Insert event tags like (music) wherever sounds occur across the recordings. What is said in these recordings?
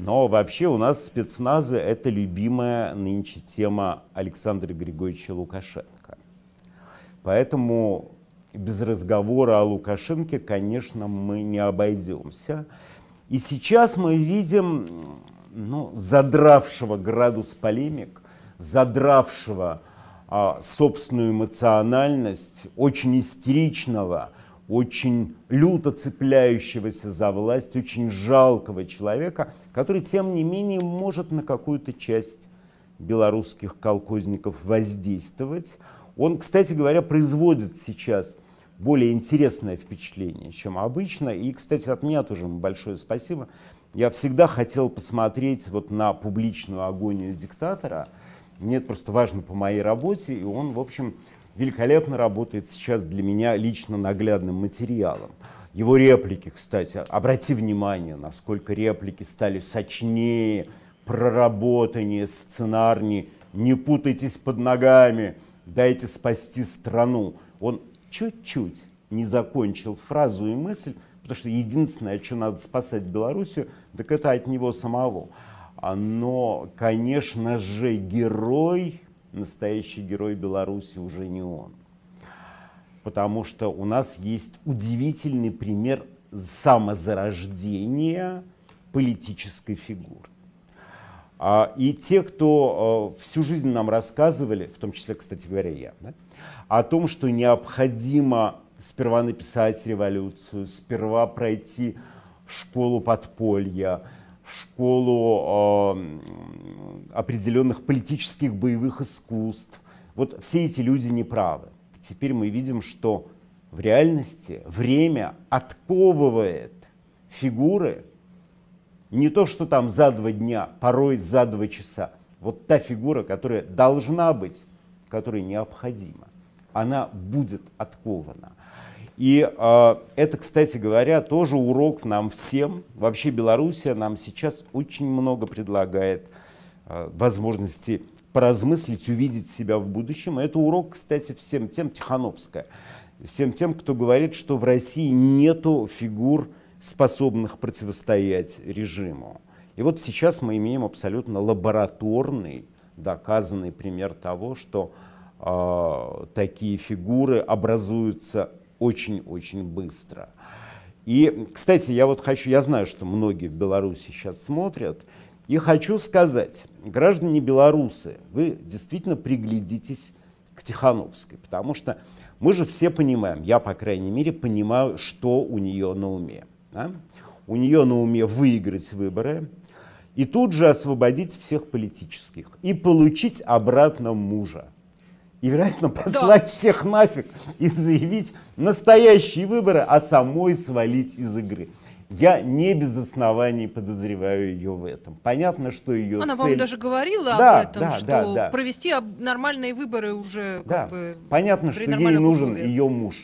Но вообще у нас спецназы — это любимая нынче тема Александра Григорьевича Лукашенко. Поэтому без разговора о Лукашенке, конечно, мы не обойдемся. И сейчас мы видим ну, задравшего градус полемик, задравшего а, собственную эмоциональность, очень истеричного – очень люто цепляющегося за власть, очень жалкого человека, который, тем не менее, может на какую-то часть белорусских колхозников воздействовать. Он, кстати говоря, производит сейчас более интересное впечатление, чем обычно. И, кстати, от меня тоже большое спасибо. Я всегда хотел посмотреть вот на публичную агонию диктатора. Мне это просто важно по моей работе, и он, в общем, великолепно работает сейчас для меня лично наглядным материалом. Его реплики, кстати, обрати внимание, насколько реплики стали сочнее, проработаннее, сценарнее. Не путайтесь под ногами, дайте спасти страну. Он чуть-чуть не закончил фразу и мысль, потому что единственное, что надо спасать Белоруссию, так это от него самого. А, но, конечно же, герой настоящий герой Беларуси уже не он. Потому что у нас есть удивительный пример самозарождения политической фигуры. А, и те, кто а, всю жизнь нам рассказывали, в том числе, кстати говоря, я, да, о том, что необходимо сперва написать революцию, сперва пройти школу подполья, школу э, определенных политических боевых искусств. Вот все эти люди неправы. Теперь мы видим, что в реальности время отковывает фигуры не то, что там за два дня, порой за два часа. Вот та фигура, которая должна быть, которая необходима, она будет откована. И э, это, кстати говоря, тоже урок нам всем. Вообще Белоруссия нам сейчас очень много предлагает э, возможности поразмыслить, увидеть себя в будущем. И это урок, кстати, всем тем, Тихановская, всем тем, кто говорит, что в России нету фигур, способных противостоять режиму. И вот сейчас мы имеем абсолютно лабораторный, доказанный пример того, что э, такие фигуры образуются очень-очень быстро. И, кстати, я вот хочу, я знаю, что многие в Беларуси сейчас смотрят, и хочу сказать, граждане белорусы, вы действительно приглядитесь к Тихановской, потому что мы же все понимаем, я, по крайней мере, понимаю, что у нее на уме. Да? У нее на уме выиграть выборы и тут же освободить всех политических и получить обратно мужа и, вероятно, послать да. всех нафиг и заявить настоящие выборы, а самой свалить из игры. Я не без оснований подозреваю ее в этом. Понятно, что ее Она, цель... по-моему, даже говорила да, об этом, да, что да, да. провести нормальные выборы уже да. бы Понятно, что ей нужен условиях. ее муж.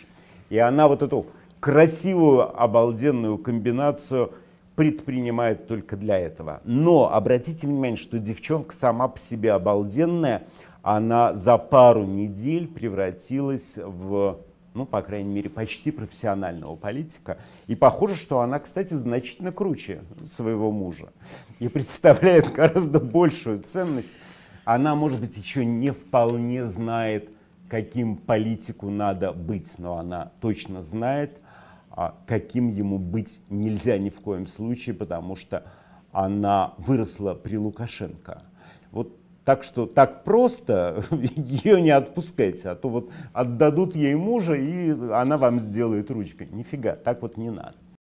И она вот эту красивую, обалденную комбинацию предпринимает только для этого. Но обратите внимание, что девчонка сама по себе обалденная, она за пару недель превратилась в ну, по крайней мере, почти профессионального политика. И похоже, что она, кстати, значительно круче своего мужа и представляет гораздо большую ценность. Она, может быть, еще не вполне знает, каким политику надо быть, но она точно знает, а каким ему быть нельзя ни в коем случае, потому что она выросла при Лукашенко. Вот так что так просто (laughs) ее не отпускайте, а то вот отдадут ей мужа, и она вам сделает ручкой. Нифига, так вот не надо.